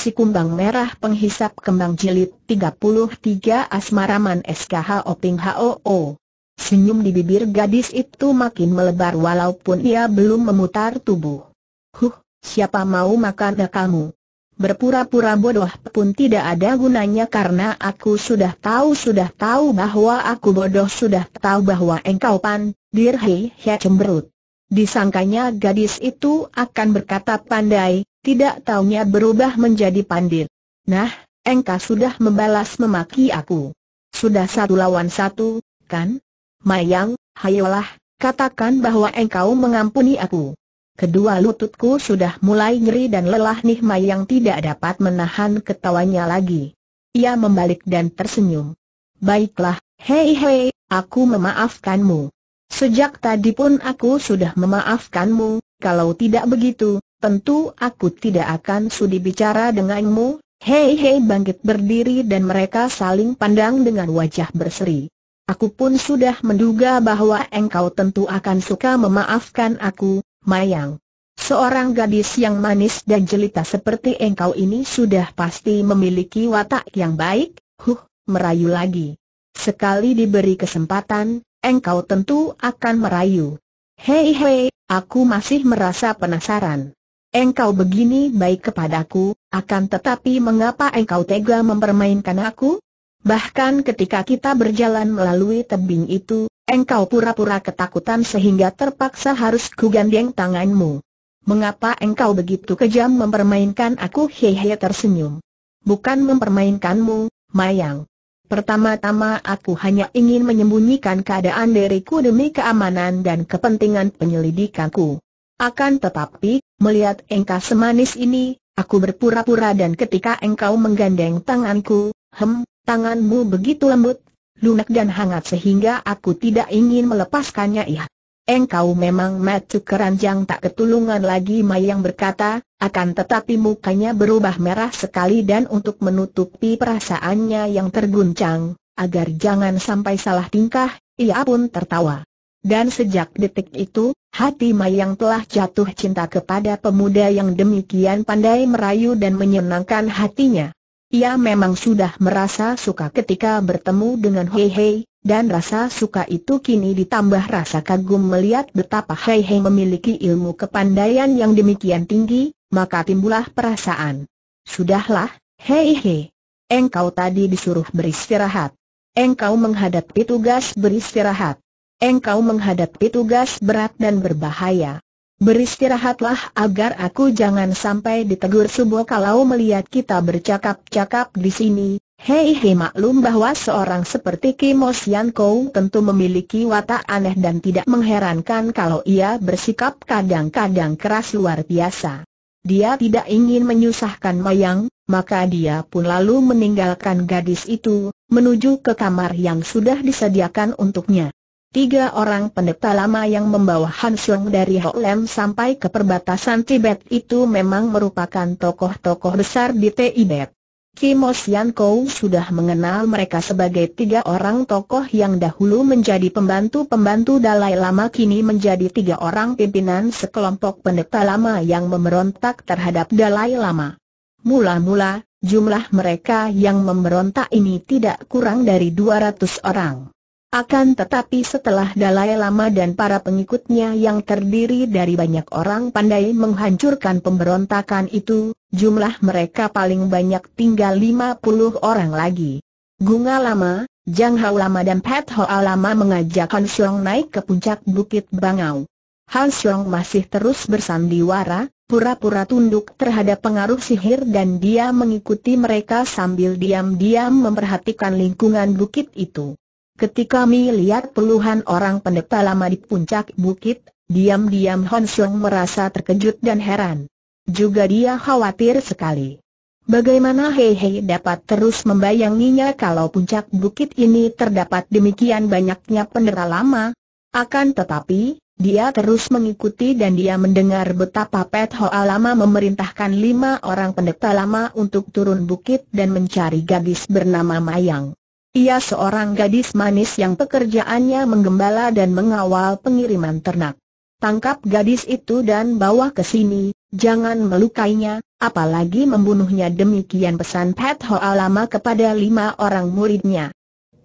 Si Kumbang Merah Penghisap Kembang Jilid 33 Asmaraman SKH Oping HOO Senyum di bibir gadis itu makin melebar walaupun ia belum memutar tubuh. Huh, siapa mau makan ya kamu? Berpura-pura bodoh pun tidak ada gunanya karena aku sudah tahu sudah tahu bahwa aku bodoh sudah tahu bahwa engkau pan, dirhi he cemberut. Disangkanya gadis itu akan berkata pandai, tidak taunya berubah menjadi pandit. Nah, engkau sudah membalas memaki aku. Sudah satu lawan satu, kan? Mayang, hayolah, katakan bahwa engkau mengampuni aku. Kedua lututku sudah mulai nyeri dan lelah nih Mayang tidak dapat menahan ketawanya lagi. Ia membalik dan tersenyum. Baiklah, hei hei, aku memaafkanmu. Sejak tadi pun aku sudah memaafkanmu, kalau tidak begitu, tentu aku tidak akan sudi bicara denganmu. Hei hei bangkit berdiri dan mereka saling pandang dengan wajah berseri. Aku pun sudah menduga bahwa engkau tentu akan suka memaafkan aku, Mayang. Seorang gadis yang manis dan jelita seperti engkau ini sudah pasti memiliki watak yang baik, huh, merayu lagi. Sekali diberi kesempatan, engkau tentu akan merayu. Hei hei, aku masih merasa penasaran. Engkau begini baik kepadaku, akan tetapi mengapa engkau tega mempermainkan aku? Bahkan ketika kita berjalan melalui tebing itu, engkau pura-pura ketakutan sehingga terpaksa harus kugandeng tanganmu. Mengapa engkau begitu kejam mempermainkan aku? Hei hei, tersenyum. Bukan mempermainkanmu, Mayang. Pertama-tama aku hanya ingin menyembunyikan keadaan diriku demi keamanan dan kepentingan penyelidikanku. Akan tetapi, melihat engkau semanis ini, aku berpura-pura dan ketika engkau menggandeng tanganku, hem, tanganmu begitu lembut, lunak dan hangat sehingga aku tidak ingin melepaskannya ya engkau memang matu keranjang tak ketulungan lagi Mayang berkata, akan tetapi mukanya berubah merah sekali dan untuk menutupi perasaannya yang terguncang, agar jangan sampai salah tingkah, ia pun tertawa. Dan sejak detik itu, hati Mayang telah jatuh cinta kepada pemuda yang demikian pandai merayu dan menyenangkan hatinya. Ia memang sudah merasa suka ketika bertemu dengan Hei Hei, dan rasa suka itu kini ditambah rasa kagum melihat betapa Hei Hei memiliki ilmu kepandaian yang demikian tinggi, maka timbullah perasaan. Sudahlah, Hei Hei. Engkau tadi disuruh beristirahat. Engkau menghadapi tugas beristirahat. Engkau menghadapi tugas berat dan berbahaya. Beristirahatlah agar aku jangan sampai ditegur subuh kalau melihat kita bercakap-cakap di sini, Hei Hei maklum bahwa seorang seperti Kim Osian Kou tentu memiliki watak aneh dan tidak mengherankan kalau ia bersikap kadang-kadang keras luar biasa. Dia tidak ingin menyusahkan Mayang, maka dia pun lalu meninggalkan gadis itu, menuju ke kamar yang sudah disediakan untuknya. Tiga orang pendeta lama yang membawa Han Xiong dari Lam sampai ke perbatasan Tibet itu memang merupakan tokoh-tokoh besar di Tibet. Kimos Sian sudah mengenal mereka sebagai tiga orang tokoh yang dahulu menjadi pembantu-pembantu Dalai Lama kini menjadi tiga orang pimpinan sekelompok pendeta lama yang memberontak terhadap Dalai Lama. Mula-mula, jumlah mereka yang memberontak ini tidak kurang dari 200 orang. Akan tetapi setelah Dalai Lama dan para pengikutnya yang terdiri dari banyak orang pandai menghancurkan pemberontakan itu, jumlah mereka paling banyak tinggal 50 orang lagi. Gunga Lama, Jang Hao Lama dan Pat Hoa Lama mengajak Han Xiong naik ke puncak Bukit Bangau. Han Xiong masih terus bersandiwara, pura-pura tunduk terhadap pengaruh sihir dan dia mengikuti mereka sambil diam-diam memperhatikan lingkungan bukit itu. Ketika melihat puluhan orang pendeta lama di puncak bukit, diam-diam Han Xiong merasa terkejut dan heran. Juga dia khawatir sekali. Bagaimana Hehe dapat terus membayanginya kalau puncak bukit ini terdapat demikian banyaknya pendera lama? Akan tetapi, dia terus mengikuti dan dia mendengar betapa Pet Hoa lama memerintahkan lima orang pendeta lama untuk turun bukit dan mencari gadis bernama Mayang. Ia seorang gadis manis yang pekerjaannya menggembala dan mengawal pengiriman ternak. Tangkap gadis itu dan bawa ke sini, Jangan melukainya, apalagi membunuhnya demikian pesan Pat Hoa lama kepada lima orang muridnya.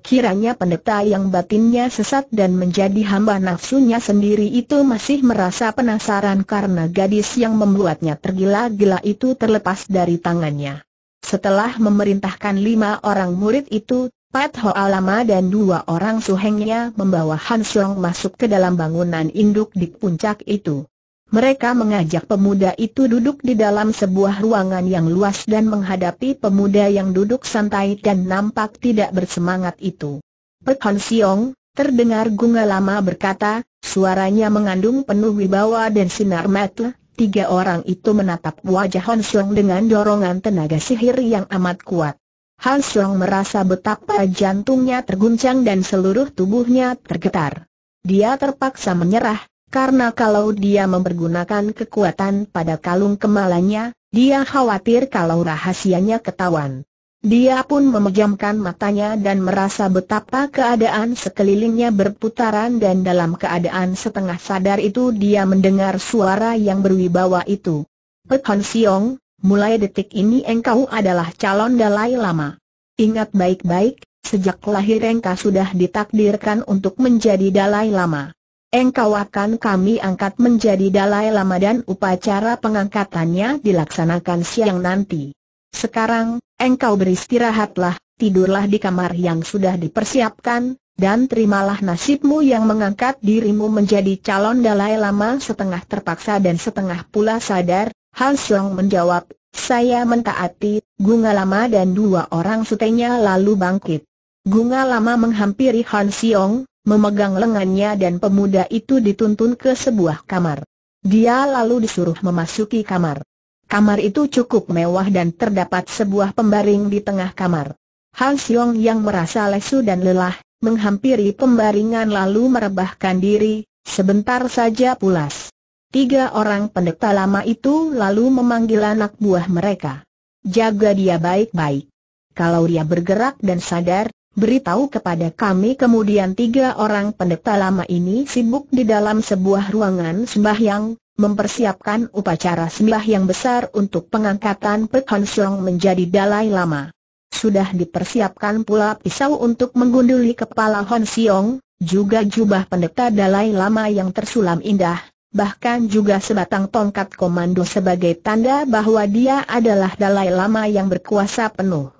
Kiranya pendeta yang batinnya sesat dan menjadi hamba nafsunya sendiri itu masih merasa penasaran karena gadis yang membuatnya tergila-gila itu terlepas dari tangannya. Setelah memerintahkan lima orang murid itu, Pat Hoa Lama dan dua orang suhengnya membawa Han masuk ke dalam bangunan induk di puncak itu. Mereka mengajak pemuda itu duduk di dalam sebuah ruangan yang luas dan menghadapi pemuda yang duduk santai dan nampak tidak bersemangat itu. Pekon Siong, terdengar Gunga Lama berkata, suaranya mengandung penuh wibawa dan sinar mata. Tiga orang itu menatap wajah Han Siong dengan dorongan tenaga sihir yang amat kuat. Han Siong merasa betapa jantungnya terguncang dan seluruh tubuhnya tergetar. Dia terpaksa menyerah, karena kalau dia mempergunakan kekuatan pada kalung kemalanya, dia khawatir kalau rahasianya ketahuan. Dia pun memejamkan matanya dan merasa betapa keadaan sekelilingnya berputaran dan dalam keadaan setengah sadar itu dia mendengar suara yang berwibawa itu. Pek Hon Siong, mulai detik ini engkau adalah calon Dalai Lama. Ingat baik-baik, sejak lahir engkau sudah ditakdirkan untuk menjadi Dalai Lama engkau akan kami angkat menjadi Dalai Lama dan upacara pengangkatannya dilaksanakan siang nanti. Sekarang, engkau beristirahatlah, tidurlah di kamar yang sudah dipersiapkan, dan terimalah nasibmu yang mengangkat dirimu menjadi calon Dalai Lama setengah terpaksa dan setengah pula sadar. Hal Song menjawab, saya mentaati, Gunga Lama dan dua orang sutenya lalu bangkit. Gunga Lama menghampiri Han Siong, memegang lengannya dan pemuda itu dituntun ke sebuah kamar. Dia lalu disuruh memasuki kamar. Kamar itu cukup mewah dan terdapat sebuah pembaring di tengah kamar. Han Xiong yang merasa lesu dan lelah, menghampiri pembaringan lalu merebahkan diri, sebentar saja pulas. Tiga orang pendeta lama itu lalu memanggil anak buah mereka. Jaga dia baik-baik. Kalau dia bergerak dan sadar, beritahu kepada kami kemudian tiga orang pendeta lama ini sibuk di dalam sebuah ruangan sembahyang, mempersiapkan upacara sembahyang besar untuk pengangkatan Pek menjadi Dalai Lama. Sudah dipersiapkan pula pisau untuk menggunduli kepala Hon Siong, juga jubah pendeta Dalai Lama yang tersulam indah, bahkan juga sebatang tongkat komando sebagai tanda bahwa dia adalah Dalai Lama yang berkuasa penuh.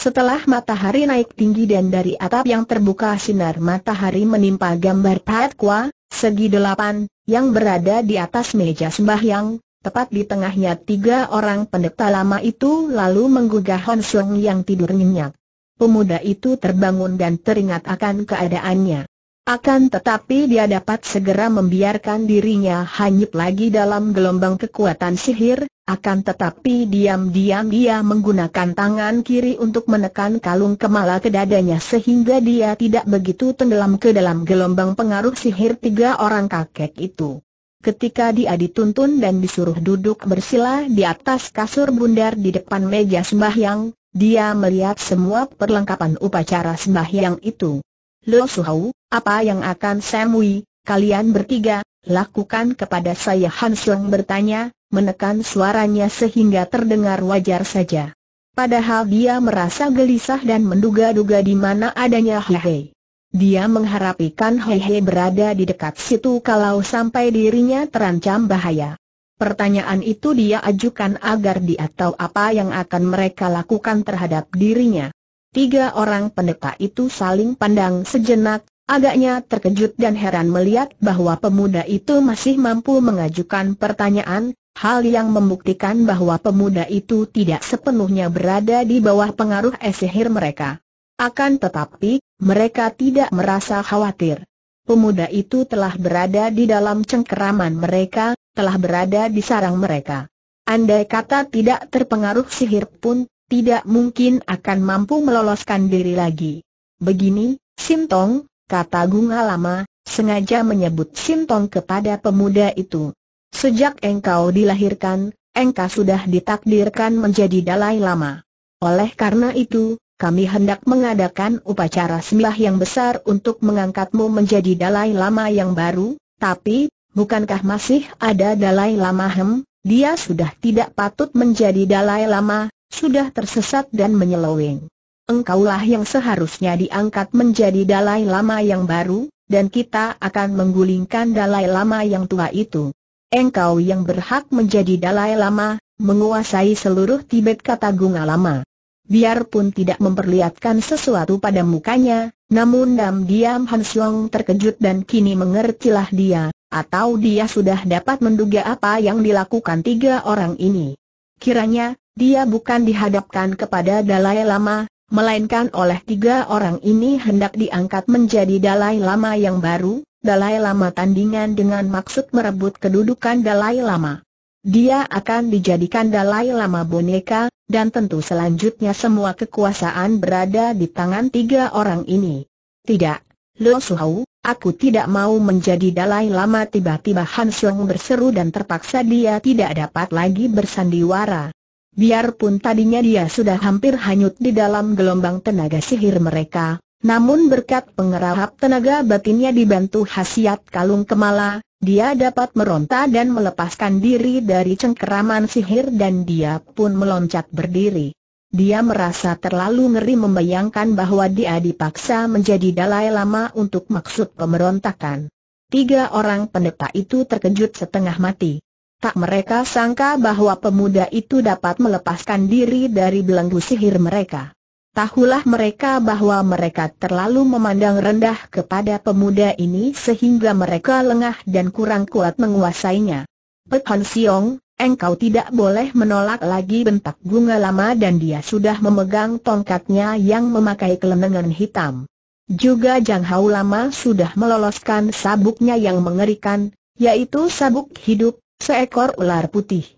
Setelah matahari naik tinggi dan dari atap yang terbuka sinar matahari menimpa gambar Kwa, segi delapan, yang berada di atas meja sembahyang, tepat di tengahnya tiga orang pendeta lama itu lalu menggugah Sung yang tidur nyenyak. Pemuda itu terbangun dan teringat akan keadaannya. Akan tetapi dia dapat segera membiarkan dirinya hanyut lagi dalam gelombang kekuatan sihir, akan tetapi diam-diam dia menggunakan tangan kiri untuk menekan kalung kemala ke dadanya sehingga dia tidak begitu tenggelam ke dalam gelombang pengaruh sihir tiga orang kakek itu. Ketika dia dituntun dan disuruh duduk bersila di atas kasur bundar di depan meja sembahyang, dia melihat semua perlengkapan upacara sembahyang itu. Lo Suhau, apa yang akan Samui, kalian bertiga, lakukan kepada saya Hans bertanya, menekan suaranya sehingga terdengar wajar saja. Padahal dia merasa gelisah dan menduga-duga di mana adanya Hehe. Dia mengharapkan Kan berada di dekat situ kalau sampai dirinya terancam bahaya. Pertanyaan itu dia ajukan agar dia tahu apa yang akan mereka lakukan terhadap dirinya. Tiga orang pendeta itu saling pandang sejenak, agaknya terkejut dan heran melihat bahwa pemuda itu masih mampu mengajukan pertanyaan, hal yang membuktikan bahwa pemuda itu tidak sepenuhnya berada di bawah pengaruh es mereka. Akan tetapi, mereka tidak merasa khawatir. Pemuda itu telah berada di dalam cengkeraman mereka, telah berada di sarang mereka. Andai kata tidak terpengaruh sihir pun, tidak mungkin akan mampu meloloskan diri lagi. Begini, Sintong, kata Gunga Lama, sengaja menyebut Sintong kepada pemuda itu. Sejak engkau dilahirkan, engkau sudah ditakdirkan menjadi Dalai Lama. Oleh karena itu, kami hendak mengadakan upacara sembah yang besar untuk mengangkatmu menjadi Dalai Lama yang baru, tapi, bukankah masih ada Dalai Lama Hem? Dia sudah tidak patut menjadi Dalai Lama, sudah tersesat dan menyeloweng engkaulah yang seharusnya diangkat menjadi Dalai Lama yang baru, dan kita akan menggulingkan Dalai Lama yang tua itu. Engkau yang berhak menjadi Dalai Lama, menguasai seluruh Tibet kata Gunga Lama. Biarpun tidak memperlihatkan sesuatu pada mukanya, namun dalam diam Hans terkejut dan kini mengertilah dia, atau dia sudah dapat menduga apa yang dilakukan tiga orang ini. Kiranya, dia bukan dihadapkan kepada Dalai Lama, melainkan oleh tiga orang ini hendak diangkat menjadi Dalai Lama yang baru, Dalai Lama tandingan dengan maksud merebut kedudukan Dalai Lama. Dia akan dijadikan Dalai Lama boneka, dan tentu selanjutnya semua kekuasaan berada di tangan tiga orang ini. Tidak, Lo Suhau, aku tidak mau menjadi Dalai Lama tiba-tiba Han berseru dan terpaksa dia tidak dapat lagi bersandiwara. Biarpun tadinya dia sudah hampir hanyut di dalam gelombang tenaga sihir mereka, namun berkat pengerahap tenaga batinnya dibantu khasiat kalung kemala, dia dapat meronta dan melepaskan diri dari cengkeraman sihir dan dia pun meloncat berdiri. Dia merasa terlalu ngeri membayangkan bahwa dia dipaksa menjadi Dalai Lama untuk maksud pemberontakan. Tiga orang pendeta itu terkejut setengah mati. Tak mereka sangka bahwa pemuda itu dapat melepaskan diri dari belenggu sihir mereka. Tahulah mereka bahwa mereka terlalu memandang rendah kepada pemuda ini sehingga mereka lengah dan kurang kuat menguasainya. Pek Hon Siong, engkau tidak boleh menolak lagi bentak bunga lama dan dia sudah memegang tongkatnya yang memakai kelenengan hitam. Juga Jang Hao lama sudah meloloskan sabuknya yang mengerikan, yaitu sabuk hidup seekor ular putih.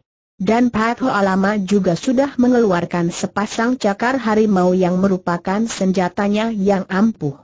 Dan Pak Ho Alama juga sudah mengeluarkan sepasang cakar harimau yang merupakan senjatanya yang ampuh.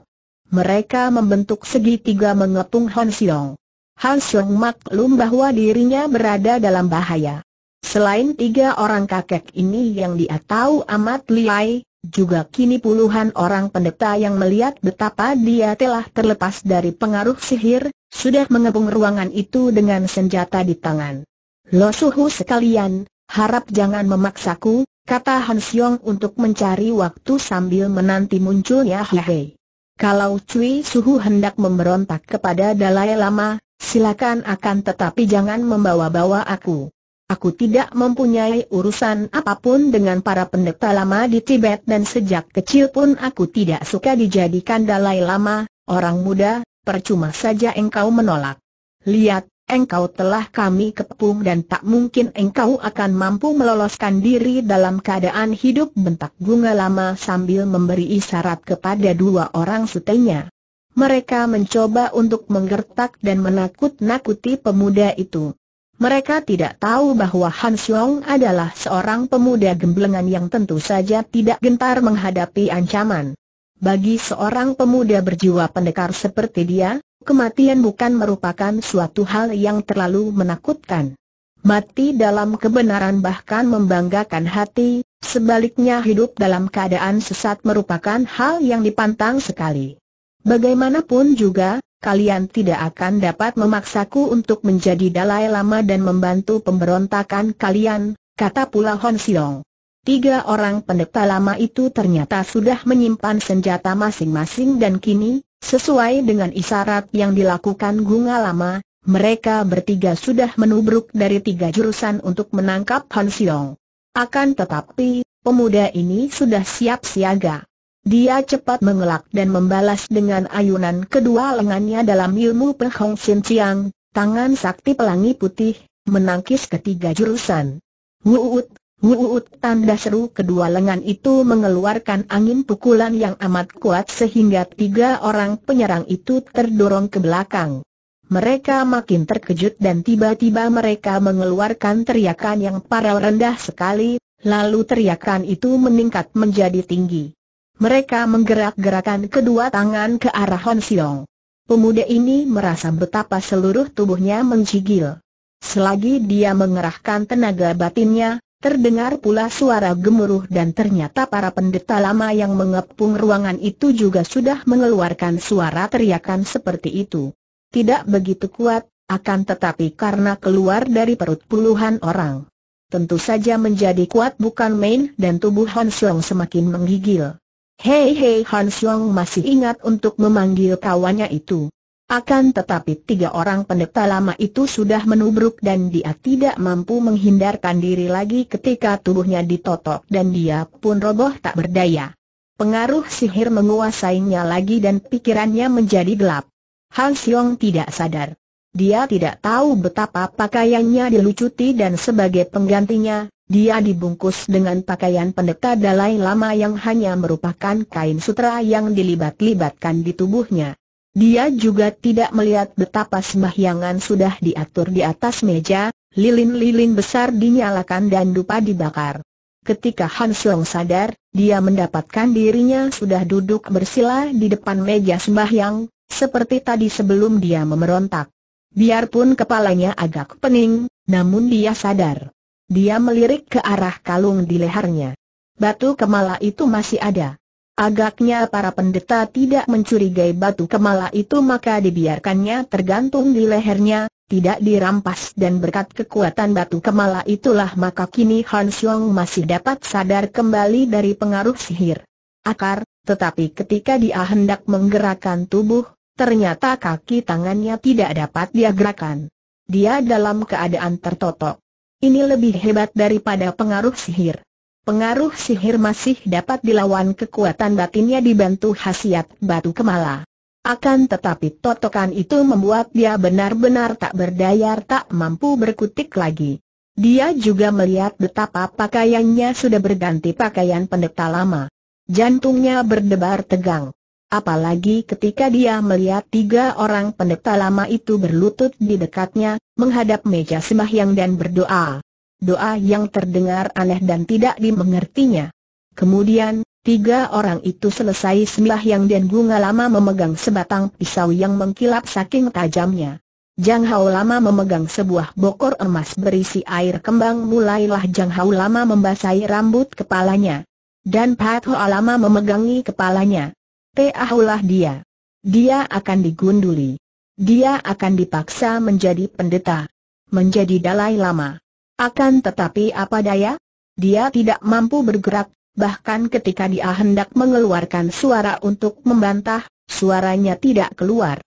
Mereka membentuk segitiga mengepung Han Siong. Han Siong maklum bahwa dirinya berada dalam bahaya. Selain tiga orang kakek ini yang dia tahu amat liai, juga kini puluhan orang pendeta yang melihat betapa dia telah terlepas dari pengaruh sihir, sudah mengepung ruangan itu dengan senjata di tangan. Lo Suhu sekalian, harap jangan memaksaku, kata Han Siong untuk mencari waktu sambil menanti munculnya Hehe. Kalau Cui Suhu hendak memberontak kepada Dalai Lama, silakan akan tetapi jangan membawa-bawa aku. Aku tidak mempunyai urusan apapun dengan para pendeta lama di Tibet dan sejak kecil pun aku tidak suka dijadikan Dalai Lama, orang muda, percuma saja engkau menolak. Lihat, engkau telah kami kepung dan tak mungkin engkau akan mampu meloloskan diri dalam keadaan hidup bentak bunga lama sambil memberi isyarat kepada dua orang sutenya. Mereka mencoba untuk menggertak dan menakut-nakuti pemuda itu. Mereka tidak tahu bahwa Han Xiong adalah seorang pemuda gemblengan yang tentu saja tidak gentar menghadapi ancaman. Bagi seorang pemuda berjiwa pendekar seperti dia, kematian bukan merupakan suatu hal yang terlalu menakutkan. Mati dalam kebenaran bahkan membanggakan hati, sebaliknya hidup dalam keadaan sesat merupakan hal yang dipantang sekali. Bagaimanapun juga, kalian tidak akan dapat memaksaku untuk menjadi Dalai Lama dan membantu pemberontakan kalian, kata pula Hon Siong. Tiga orang pendeta lama itu ternyata sudah menyimpan senjata masing-masing dan kini, sesuai dengan isyarat yang dilakukan Gunga Lama, mereka bertiga sudah menubruk dari tiga jurusan untuk menangkap Hon Siong. Akan tetapi, pemuda ini sudah siap siaga. Dia cepat mengelak dan membalas dengan ayunan kedua lengannya dalam ilmu Penghong Sin Chiang, tangan sakti pelangi putih, menangkis ketiga jurusan. Wuut, wuut tanda seru kedua lengan itu mengeluarkan angin pukulan yang amat kuat sehingga tiga orang penyerang itu terdorong ke belakang. Mereka makin terkejut dan tiba-tiba mereka mengeluarkan teriakan yang parah rendah sekali, lalu teriakan itu meningkat menjadi tinggi. Mereka menggerak-gerakan kedua tangan ke arah Hon Siong. Pemuda ini merasa betapa seluruh tubuhnya menggigil. Selagi dia mengerahkan tenaga batinnya, terdengar pula suara gemuruh dan ternyata para pendeta lama yang mengepung ruangan itu juga sudah mengeluarkan suara teriakan seperti itu. Tidak begitu kuat, akan tetapi karena keluar dari perut puluhan orang. Tentu saja menjadi kuat bukan main dan tubuh Hon Siong semakin menggigil. Hei Hei Han Xiong masih ingat untuk memanggil kawannya itu. Akan tetapi tiga orang pendeta lama itu sudah menubruk dan dia tidak mampu menghindarkan diri lagi ketika tubuhnya ditotok dan dia pun roboh tak berdaya. Pengaruh sihir menguasainya lagi dan pikirannya menjadi gelap. Han Xiong tidak sadar. Dia tidak tahu betapa pakaiannya dilucuti dan sebagai penggantinya, dia dibungkus dengan pakaian pendeta Dalai Lama yang hanya merupakan kain sutra yang dilibat-libatkan di tubuhnya. Dia juga tidak melihat betapa sembahyangan sudah diatur di atas meja, lilin-lilin besar dinyalakan dan dupa dibakar. Ketika Han sadar, dia mendapatkan dirinya sudah duduk bersila di depan meja sembahyang, seperti tadi sebelum dia memerontak. Biarpun kepalanya agak pening, namun dia sadar dia melirik ke arah kalung di lehernya. Batu kemala itu masih ada. Agaknya para pendeta tidak mencurigai batu kemala itu maka dibiarkannya tergantung di lehernya, tidak dirampas dan berkat kekuatan batu kemala itulah maka kini Han Xiong masih dapat sadar kembali dari pengaruh sihir akar, tetapi ketika dia hendak menggerakkan tubuh, ternyata kaki tangannya tidak dapat dia gerakan. Dia dalam keadaan tertotok. Ini lebih hebat daripada pengaruh sihir. Pengaruh sihir masih dapat dilawan kekuatan batinnya dibantu khasiat batu kemala. Akan tetapi totokan itu membuat dia benar-benar tak berdaya tak mampu berkutik lagi. Dia juga melihat betapa pakaiannya sudah berganti pakaian pendeta lama. Jantungnya berdebar tegang. Apalagi ketika dia melihat tiga orang pendeta lama itu berlutut di dekatnya, menghadap meja sembahyang dan berdoa. Doa yang terdengar aneh dan tidak dimengertinya. Kemudian, tiga orang itu selesai sembahyang dan bunga lama memegang sebatang pisau yang mengkilap saking tajamnya. Jang Hao Lama memegang sebuah bokor emas berisi air kembang mulailah Jang Hao Lama membasahi rambut kepalanya. Dan Pat Hoa Lama memegangi kepalanya. Teahulah dia. Dia akan digunduli. Dia akan dipaksa menjadi pendeta. Menjadi Dalai Lama. Akan tetapi apa daya? Dia tidak mampu bergerak, bahkan ketika dia hendak mengeluarkan suara untuk membantah, suaranya tidak keluar.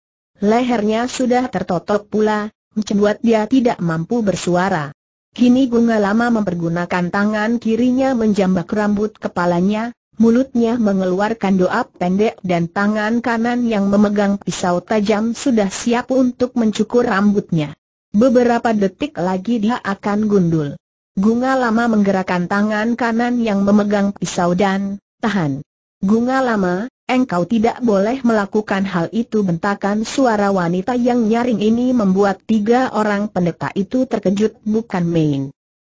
Lehernya sudah tertotok pula, membuat dia tidak mampu bersuara. Kini Bunga Lama mempergunakan tangan kirinya menjambak rambut kepalanya, mulutnya mengeluarkan doa pendek dan tangan kanan yang memegang pisau tajam sudah siap untuk mencukur rambutnya. Beberapa detik lagi dia akan gundul. Gunga lama menggerakkan tangan kanan yang memegang pisau dan, tahan. Gunga lama, engkau tidak boleh melakukan hal itu bentakan suara wanita yang nyaring ini membuat tiga orang pendeta itu terkejut bukan main.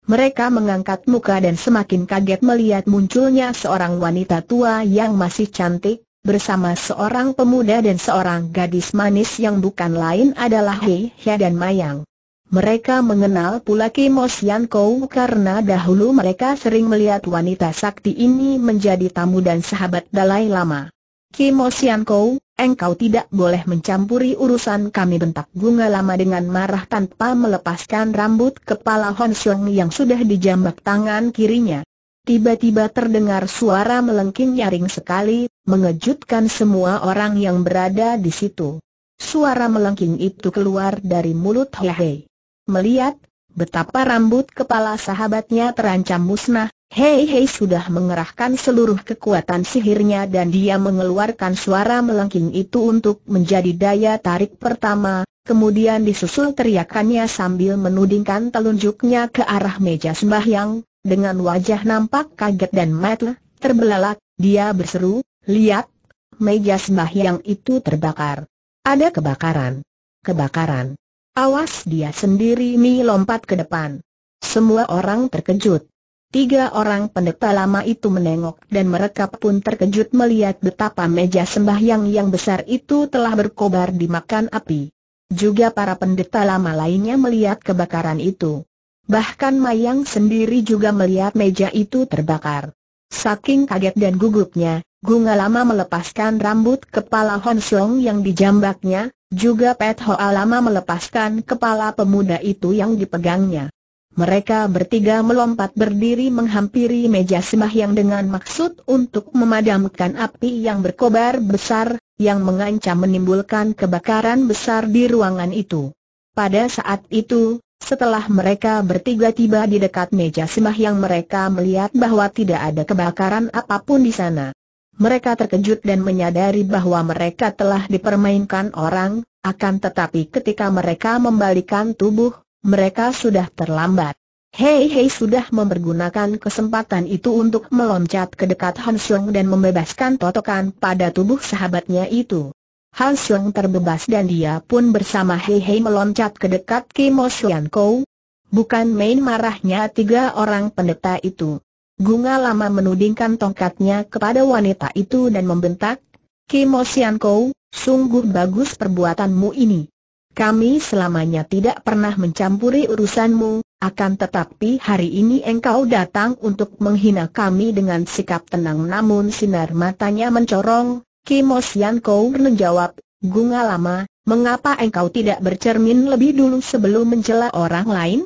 Mereka mengangkat muka dan semakin kaget melihat munculnya seorang wanita tua yang masih cantik, bersama seorang pemuda dan seorang gadis manis yang bukan lain adalah Hei Hia dan Mayang. Mereka mengenal pula Kimos Sian Kou karena dahulu mereka sering melihat wanita sakti ini menjadi tamu dan sahabat Dalai Lama. Kimo Kou, engkau tidak boleh mencampuri urusan kami bentak bunga lama dengan marah tanpa melepaskan rambut kepala Hon Xiong yang sudah dijambak tangan kirinya. Tiba-tiba terdengar suara melengking nyaring sekali, mengejutkan semua orang yang berada di situ. Suara melengking itu keluar dari mulut Hei. Melihat, betapa rambut kepala sahabatnya terancam musnah, Hei Hei sudah mengerahkan seluruh kekuatan sihirnya dan dia mengeluarkan suara melengking itu untuk menjadi daya tarik pertama, kemudian disusul teriakannya sambil menudingkan telunjuknya ke arah meja sembahyang, dengan wajah nampak kaget dan matel, terbelalak, dia berseru, lihat, meja sembahyang itu terbakar. Ada kebakaran. Kebakaran. Awas dia sendiri mi lompat ke depan. Semua orang terkejut. Tiga orang pendeta lama itu menengok dan mereka pun terkejut melihat betapa meja sembahyang yang besar itu telah berkobar dimakan api. Juga para pendeta lama lainnya melihat kebakaran itu. Bahkan Mayang sendiri juga melihat meja itu terbakar. Saking kaget dan gugupnya, Gunga Lama melepaskan rambut kepala Hon Song yang dijambaknya, juga Pet Hoa Lama melepaskan kepala pemuda itu yang dipegangnya. Mereka bertiga melompat berdiri menghampiri meja yang dengan maksud untuk memadamkan api yang berkobar besar, yang mengancam menimbulkan kebakaran besar di ruangan itu. Pada saat itu, setelah mereka bertiga tiba di dekat meja yang mereka melihat bahwa tidak ada kebakaran apapun di sana. Mereka terkejut dan menyadari bahwa mereka telah dipermainkan orang, akan tetapi ketika mereka membalikan tubuh, mereka sudah terlambat. Hei Hei sudah mempergunakan kesempatan itu untuk meloncat ke dekat Han dan membebaskan totokan pada tubuh sahabatnya itu. Han terbebas dan dia pun bersama Hei Hei meloncat ke dekat Kim Suan Kou. Bukan main marahnya tiga orang pendeta itu. Gunga lama menudingkan tongkatnya kepada wanita itu dan membentak, Kim Suan Kou, sungguh bagus perbuatanmu ini. Kami selamanya tidak pernah mencampuri urusanmu, akan tetapi hari ini engkau datang untuk menghina kami dengan sikap tenang namun sinar matanya mencorong, Sian Kou menjawab, Gunga lama, mengapa engkau tidak bercermin lebih dulu sebelum mencela orang lain?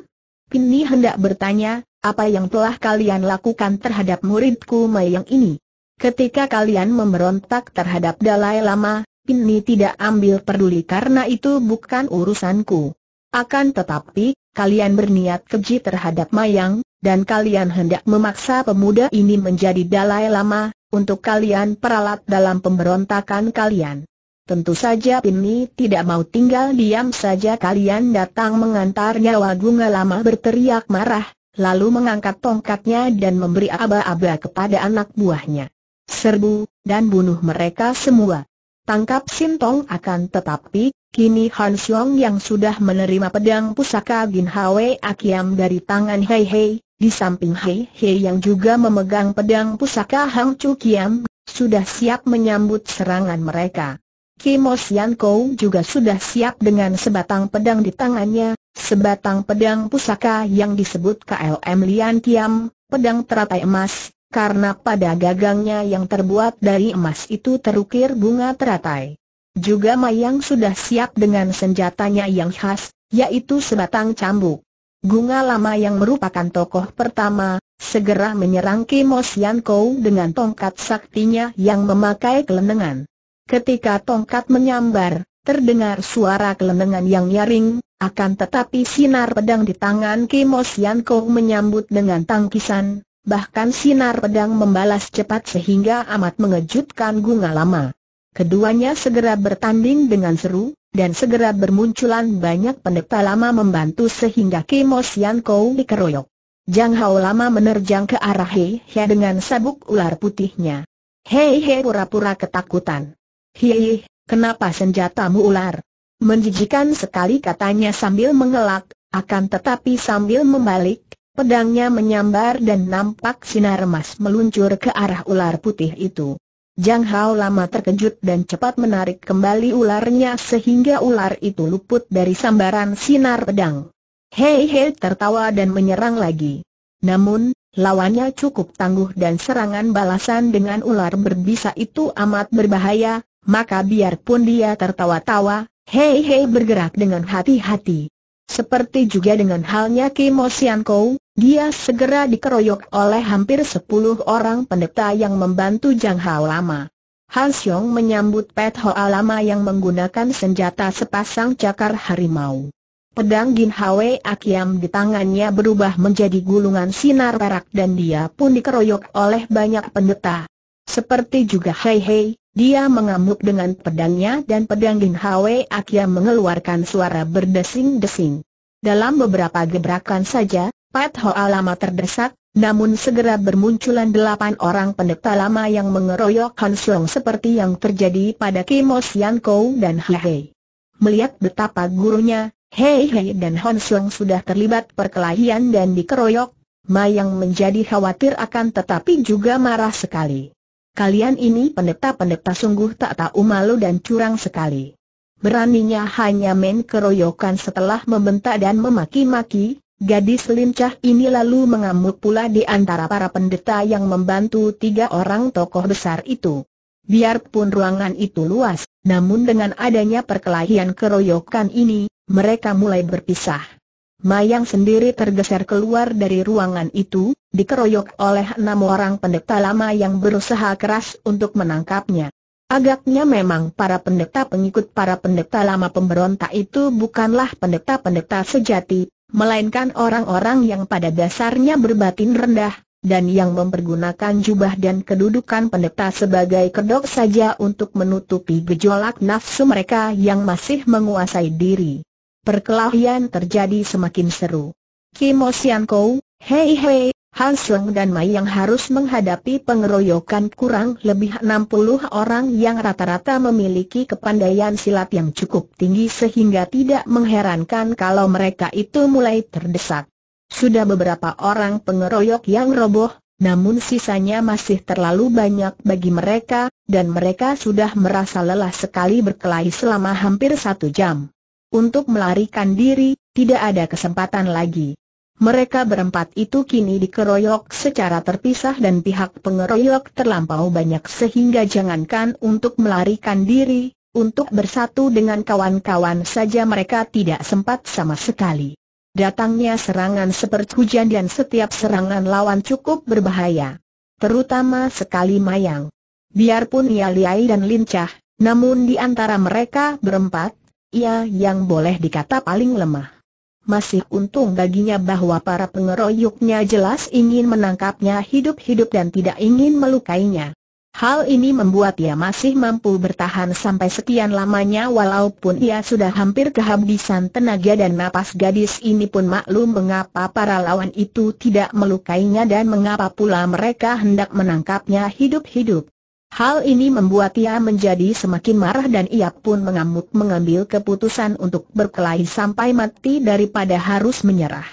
Pini hendak bertanya, apa yang telah kalian lakukan terhadap muridku Mayang ini? Ketika kalian memberontak terhadap Dalai Lama, ini tidak ambil peduli karena itu bukan urusanku. Akan tetapi, kalian berniat keji terhadap Mayang, dan kalian hendak memaksa pemuda ini menjadi Dalai Lama, untuk kalian peralat dalam pemberontakan kalian. Tentu saja Pinni tidak mau tinggal diam saja kalian datang mengantarnya Wagunga lama berteriak marah, lalu mengangkat tongkatnya dan memberi aba-aba kepada anak buahnya. Serbu, dan bunuh mereka semua tangkap Sintong akan tetapi, kini Han Xiong yang sudah menerima pedang pusaka Gin Hwe Akiam dari tangan Hei Hei, di samping Hei Hei yang juga memegang pedang pusaka Hang Chu Kiam, sudah siap menyambut serangan mereka. Kimo Sian Kou juga sudah siap dengan sebatang pedang di tangannya, sebatang pedang pusaka yang disebut KLM Lian Kiam, pedang teratai emas, karena pada gagangnya yang terbuat dari emas itu terukir bunga teratai. Juga Mayang sudah siap dengan senjatanya yang khas, yaitu sebatang cambuk. Bunga Lama yang merupakan tokoh pertama, segera menyerang Kimo Sian dengan tongkat saktinya yang memakai kelenengan. Ketika tongkat menyambar, terdengar suara kelenengan yang nyaring, akan tetapi sinar pedang di tangan Kimo Sian menyambut dengan tangkisan, bahkan sinar pedang membalas cepat sehingga amat mengejutkan Gunga Lama. Keduanya segera bertanding dengan seru, dan segera bermunculan banyak pendeta lama membantu sehingga Kimo Sian Kou dikeroyok. Jang Hao lama menerjang ke arah Hei He dengan sabuk ular putihnya. Hei He pura-pura ketakutan. Hei, kenapa senjatamu ular? Menjijikan sekali katanya sambil mengelak, akan tetapi sambil membalik, Pedangnya menyambar dan nampak sinar emas meluncur ke arah ular putih itu. Jang Hao lama terkejut dan cepat menarik kembali ularnya sehingga ular itu luput dari sambaran sinar pedang. Hei hei tertawa dan menyerang lagi. Namun, lawannya cukup tangguh dan serangan balasan dengan ular berbisa itu amat berbahaya, maka biarpun dia tertawa-tawa, hei hei bergerak dengan hati-hati. Seperti juga dengan halnya Kimo Kou. Dia segera dikeroyok oleh hampir sepuluh orang pendeta yang membantu Jang Hao Lama. Han Xiong menyambut Pet Hoa Lama yang menggunakan senjata sepasang cakar harimau. Pedang Gin Hwe Akiam di tangannya berubah menjadi gulungan sinar perak dan dia pun dikeroyok oleh banyak pendeta. Seperti juga Hei Hei, dia mengamuk dengan pedangnya dan pedang Gin Hwe Akiam mengeluarkan suara berdesing-desing. Dalam beberapa gebrakan saja, Pat Hoa lama terdesak, namun segera bermunculan delapan orang pendeta lama yang mengeroyok Han seperti yang terjadi pada Kimo Sian Kou dan Hei He. Melihat betapa gurunya, Hei Hei dan Han sudah terlibat perkelahian dan dikeroyok, Ma yang menjadi khawatir akan tetapi juga marah sekali. Kalian ini pendeta-pendeta sungguh tak tahu malu dan curang sekali. Beraninya hanya main keroyokan setelah membentak dan memaki-maki, Gadis lincah ini lalu mengamuk pula di antara para pendeta yang membantu tiga orang tokoh besar itu. Biarpun ruangan itu luas, namun dengan adanya perkelahian keroyokan ini, mereka mulai berpisah. Mayang sendiri tergeser keluar dari ruangan itu, dikeroyok oleh enam orang pendeta lama yang berusaha keras untuk menangkapnya. Agaknya memang para pendeta pengikut para pendeta lama pemberontak itu bukanlah pendeta-pendeta sejati, melainkan orang-orang yang pada dasarnya berbatin rendah, dan yang mempergunakan jubah dan kedudukan pendeta sebagai kedok saja untuk menutupi gejolak nafsu mereka yang masih menguasai diri. Perkelahian terjadi semakin seru. Kim Osianko, hei hei, Han dan Mai yang harus menghadapi pengeroyokan kurang lebih 60 orang yang rata-rata memiliki kepandaian silat yang cukup tinggi sehingga tidak mengherankan kalau mereka itu mulai terdesak. Sudah beberapa orang pengeroyok yang roboh, namun sisanya masih terlalu banyak bagi mereka, dan mereka sudah merasa lelah sekali berkelahi selama hampir satu jam. Untuk melarikan diri, tidak ada kesempatan lagi mereka berempat itu kini dikeroyok secara terpisah dan pihak pengeroyok terlampau banyak sehingga jangankan untuk melarikan diri, untuk bersatu dengan kawan-kawan saja mereka tidak sempat sama sekali. Datangnya serangan seperti hujan dan setiap serangan lawan cukup berbahaya. Terutama sekali Mayang. Biarpun ia liai dan lincah, namun di antara mereka berempat, ia yang boleh dikata paling lemah. Masih untung baginya bahwa para pengeroyoknya jelas ingin menangkapnya hidup-hidup dan tidak ingin melukainya. Hal ini membuat ia masih mampu bertahan sampai sekian lamanya walaupun ia sudah hampir kehabisan tenaga dan napas gadis ini pun maklum mengapa para lawan itu tidak melukainya dan mengapa pula mereka hendak menangkapnya hidup-hidup. Hal ini membuat ia menjadi semakin marah dan ia pun mengamuk mengambil keputusan untuk berkelahi sampai mati daripada harus menyerah.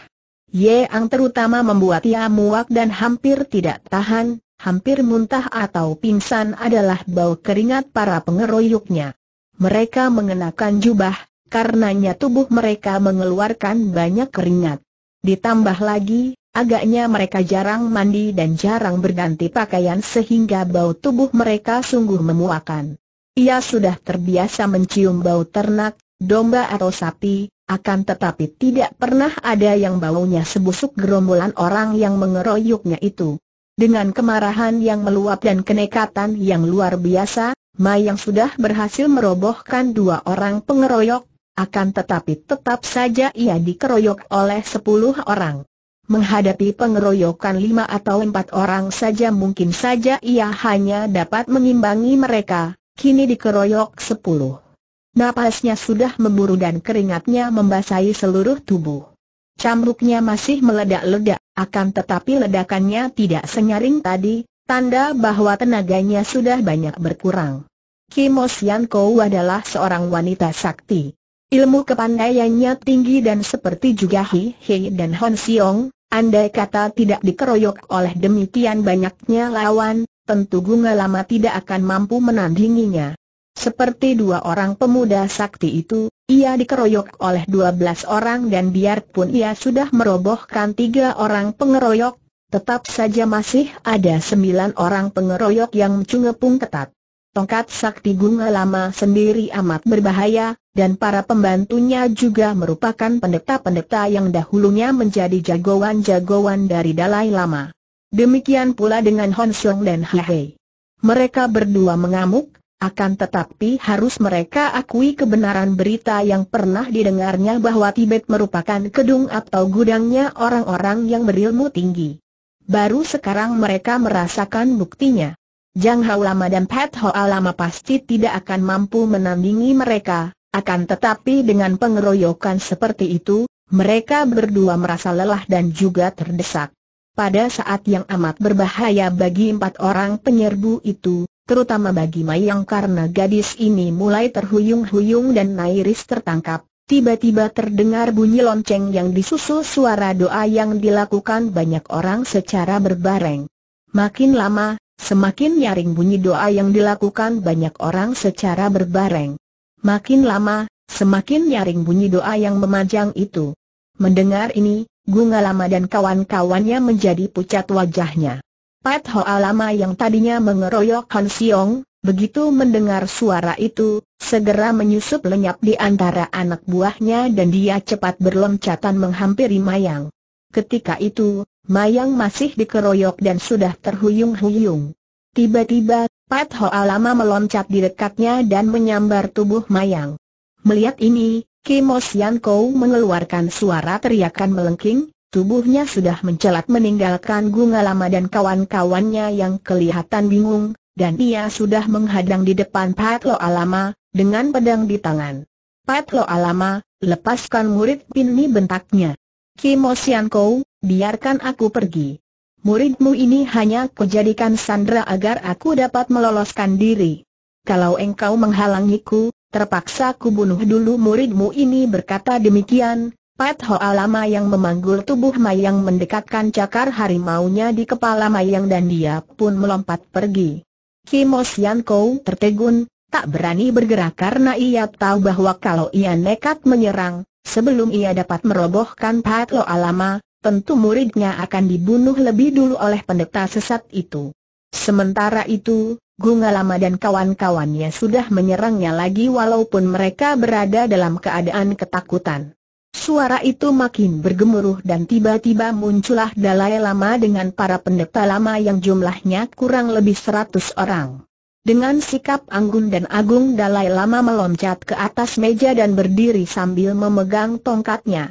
Yeang terutama membuat ia muak dan hampir tidak tahan, hampir muntah atau pingsan adalah bau keringat para pengeroyoknya. Mereka mengenakan jubah, karenanya tubuh mereka mengeluarkan banyak keringat. Ditambah lagi, Agaknya mereka jarang mandi dan jarang berganti pakaian sehingga bau tubuh mereka sungguh memuakan. Ia sudah terbiasa mencium bau ternak, domba atau sapi, akan tetapi tidak pernah ada yang baunya sebusuk gerombolan orang yang mengeroyoknya itu. Dengan kemarahan yang meluap dan kenekatan yang luar biasa, Mayang sudah berhasil merobohkan dua orang pengeroyok, akan tetapi tetap saja ia dikeroyok oleh sepuluh orang. Menghadapi pengeroyokan lima atau empat orang saja mungkin saja ia hanya dapat mengimbangi mereka, kini dikeroyok sepuluh. Napasnya sudah memburu dan keringatnya membasahi seluruh tubuh. Camruknya masih meledak-ledak, akan tetapi ledakannya tidak senyaring tadi, tanda bahwa tenaganya sudah banyak berkurang. Kimos Osian Kou adalah seorang wanita sakti. Ilmu kepandaiannya tinggi dan seperti juga Hi Hei dan Hon Siong, andai kata tidak dikeroyok oleh demikian banyaknya lawan, tentu Gunga Lama tidak akan mampu menandinginya. Seperti dua orang pemuda sakti itu, ia dikeroyok oleh dua belas orang dan biarpun ia sudah merobohkan tiga orang pengeroyok, tetap saja masih ada sembilan orang pengeroyok yang cungepung ketat. Tongkat sakti Gunga Lama sendiri amat berbahaya, dan para pembantunya juga merupakan pendeta-pendeta yang dahulunya menjadi jagoan-jagoan dari Dalai Lama. Demikian pula dengan Hon Xiong dan Hei. Mereka berdua mengamuk, akan tetapi harus mereka akui kebenaran berita yang pernah didengarnya bahwa Tibet merupakan kedung atau gudangnya orang-orang yang berilmu tinggi. Baru sekarang mereka merasakan buktinya. Jang Hao Lama dan Pat Hoa Lama pasti tidak akan mampu menandingi mereka, akan tetapi dengan pengeroyokan seperti itu, mereka berdua merasa lelah dan juga terdesak. Pada saat yang amat berbahaya bagi empat orang penyerbu itu, terutama bagi Mayang karena gadis ini mulai terhuyung-huyung dan Nairis tertangkap, tiba-tiba terdengar bunyi lonceng yang disusul suara doa yang dilakukan banyak orang secara berbareng. Makin lama, semakin nyaring bunyi doa yang dilakukan banyak orang secara berbareng. Makin lama, semakin nyaring bunyi doa yang memanjang itu. Mendengar ini, Gunga Lama dan kawan-kawannya menjadi pucat wajahnya. Pat Hoa Lama yang tadinya mengeroyok Han Siong, begitu mendengar suara itu, segera menyusup lenyap di antara anak buahnya dan dia cepat berloncatan menghampiri Mayang. Ketika itu, Mayang masih dikeroyok dan sudah terhuyung-huyung. Tiba-tiba, Pat Hoa lama meloncat di dekatnya dan menyambar tubuh Mayang. Melihat ini, Kimo Sian Kou mengeluarkan suara teriakan melengking, tubuhnya sudah mencelat meninggalkan Gunga Lama dan kawan-kawannya yang kelihatan bingung, dan ia sudah menghadang di depan Pat Alama Lama, dengan pedang di tangan. Pat Alama, Lama, lepaskan murid ini bentaknya. Kimo Sian Kou, biarkan aku pergi muridmu ini hanya kujadikan sandera agar aku dapat meloloskan diri. Kalau engkau menghalangiku, terpaksa kubunuh dulu muridmu ini berkata demikian, Pat Ho Alama yang memanggul tubuh Mayang mendekatkan cakar harimaunya di kepala Mayang dan dia pun melompat pergi. Kimo Sian Kou tertegun, tak berani bergerak karena ia tahu bahwa kalau ia nekat menyerang, sebelum ia dapat merobohkan Pat Ho Alama, tentu muridnya akan dibunuh lebih dulu oleh pendeta sesat itu. Sementara itu, Gunga Lama dan kawan-kawannya sudah menyerangnya lagi walaupun mereka berada dalam keadaan ketakutan. Suara itu makin bergemuruh dan tiba-tiba muncullah Dalai Lama dengan para pendeta lama yang jumlahnya kurang lebih seratus orang. Dengan sikap anggun dan agung Dalai Lama meloncat ke atas meja dan berdiri sambil memegang tongkatnya.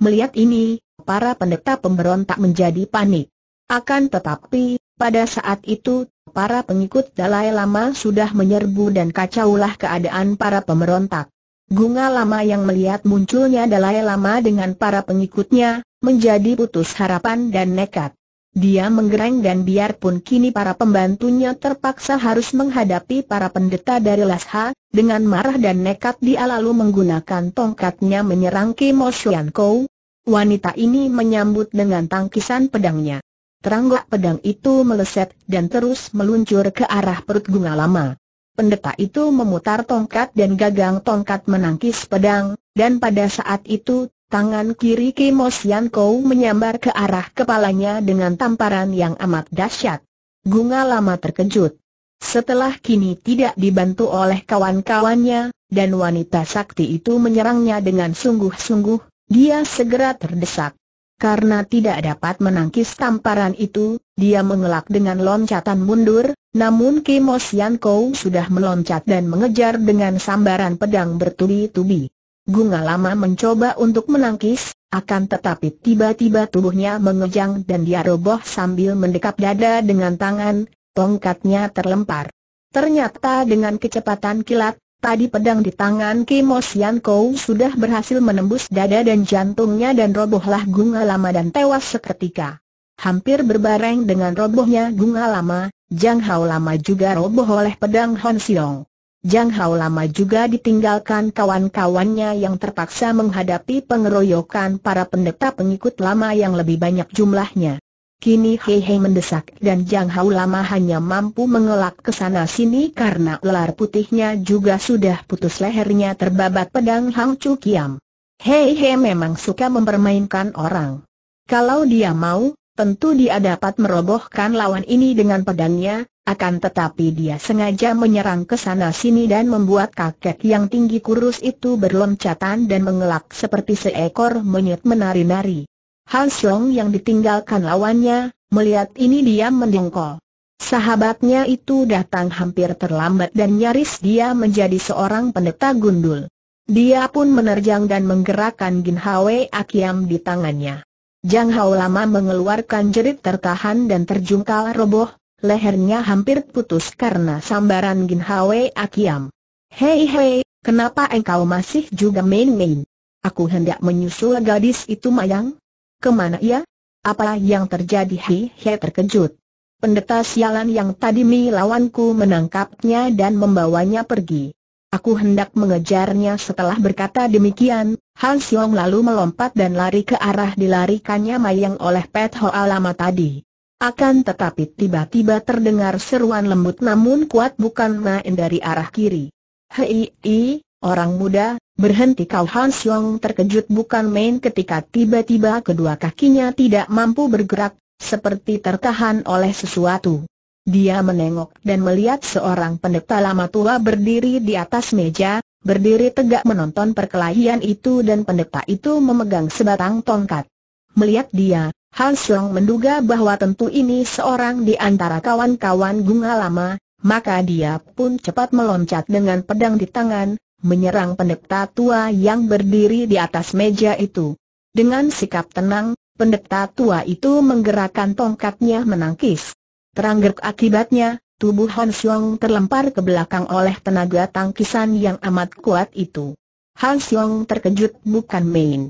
Melihat ini, para pendeta pemberontak menjadi panik. Akan tetapi, pada saat itu, para pengikut Dalai Lama sudah menyerbu dan kacaulah keadaan para pemberontak. Gungalama Lama yang melihat munculnya Dalai Lama dengan para pengikutnya, menjadi putus harapan dan nekat. Dia menggereng dan biarpun kini para pembantunya terpaksa harus menghadapi para pendeta dari Lasha, dengan marah dan nekat dia lalu menggunakan tongkatnya menyerang Kimo Shuyankou, Wanita ini menyambut dengan tangkisan pedangnya. Teranggak pedang itu meleset dan terus meluncur ke arah perut Gunga Lama. Pendeta itu memutar tongkat dan gagang tongkat menangkis pedang, dan pada saat itu, tangan kiri Kemos Kou menyambar ke arah kepalanya dengan tamparan yang amat dahsyat. Gunga Lama terkejut. Setelah kini tidak dibantu oleh kawan-kawannya, dan wanita sakti itu menyerangnya dengan sungguh-sungguh, dia segera terdesak. Karena tidak dapat menangkis tamparan itu, dia mengelak dengan loncatan mundur, namun Kimo Sian Kou sudah meloncat dan mengejar dengan sambaran pedang bertubi-tubi. Gunga lama mencoba untuk menangkis, akan tetapi tiba-tiba tubuhnya mengejang dan dia roboh sambil mendekap dada dengan tangan, tongkatnya terlempar. Ternyata dengan kecepatan kilat, Tadi pedang di tangan Kimo Sian Kou sudah berhasil menembus dada dan jantungnya dan robohlah Gunga Lama dan tewas seketika. Hampir berbareng dengan robohnya Gunga Lama, Jang Hao Lama juga roboh oleh pedang Hon Siong. Jang Hao Lama juga ditinggalkan kawan-kawannya yang terpaksa menghadapi pengeroyokan para pendeta pengikut lama yang lebih banyak jumlahnya. Kini Hei Hei mendesak dan Jang Hao lama hanya mampu mengelak ke sana sini karena ular putihnya juga sudah putus lehernya terbabat pedang Hang Chu Kiam. Hei Hei memang suka mempermainkan orang. Kalau dia mau, tentu dia dapat merobohkan lawan ini dengan pedangnya, akan tetapi dia sengaja menyerang ke sana sini dan membuat kakek yang tinggi kurus itu berloncatan dan mengelak seperti seekor monyet menari-nari. Han yang ditinggalkan lawannya, melihat ini dia mendengkol. Sahabatnya itu datang hampir terlambat dan nyaris dia menjadi seorang pendeta gundul. Dia pun menerjang dan menggerakkan Gin Hwe Akiam di tangannya. Jang Hao lama mengeluarkan jerit tertahan dan terjungkal roboh, lehernya hampir putus karena sambaran Gin Hwe Akiam. Hei hei, kenapa engkau masih juga main-main? Aku hendak menyusul gadis itu Mayang, Kemana ia? Apa yang terjadi Hei, hei, terkejut. Pendeta sialan yang tadi mi lawanku menangkapnya dan membawanya pergi. Aku hendak mengejarnya setelah berkata demikian, Han Xiong lalu melompat dan lari ke arah dilarikannya Mayang oleh Pet Ho Alama tadi. Akan tetapi tiba-tiba terdengar seruan lembut namun kuat bukan main dari arah kiri. Hei, Hei, orang muda, Berhenti kau Hans Yong terkejut bukan main ketika tiba-tiba kedua kakinya tidak mampu bergerak, seperti tertahan oleh sesuatu. Dia menengok dan melihat seorang pendeta lama tua berdiri di atas meja, berdiri tegak menonton perkelahian itu dan pendeta itu memegang sebatang tongkat. Melihat dia, Hans Yong menduga bahwa tentu ini seorang di antara kawan-kawan Bunga Lama, maka dia pun cepat meloncat dengan pedang di tangan, menyerang pendeta tua yang berdiri di atas meja itu. Dengan sikap tenang, pendeta tua itu menggerakkan tongkatnya menangkis. Terangguk akibatnya, tubuh Han Xiong terlempar ke belakang oleh tenaga tangkisan yang amat kuat itu. Han Xiong terkejut bukan main.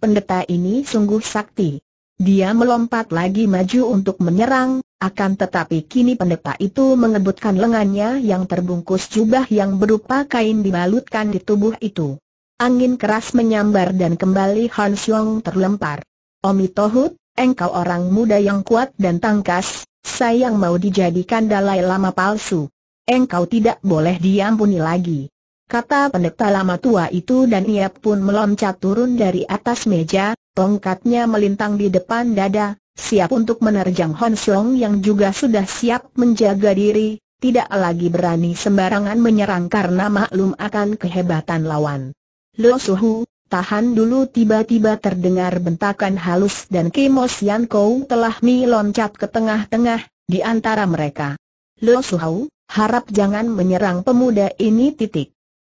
Pendeta ini sungguh sakti. Dia melompat lagi maju untuk menyerang, akan tetapi kini pendeta itu mengebutkan lengannya yang terbungkus jubah yang berupa kain dibalutkan di tubuh itu. Angin keras menyambar dan kembali Han Xiong terlempar. Omi Tohut, engkau orang muda yang kuat dan tangkas, sayang mau dijadikan dalai lama palsu. Engkau tidak boleh diampuni lagi. Kata pendeta lama tua itu dan ia pun meloncat turun dari atas meja, Tongkatnya melintang di depan dada, siap untuk menerjang Hon Song yang juga sudah siap menjaga diri, tidak lagi berani sembarangan menyerang karena maklum akan kehebatan lawan. Lo Suhu, tahan dulu tiba-tiba terdengar bentakan halus dan Kim Osian Kou telah meloncat ke tengah-tengah, di antara mereka. Lo Suhu, harap jangan menyerang pemuda ini titik.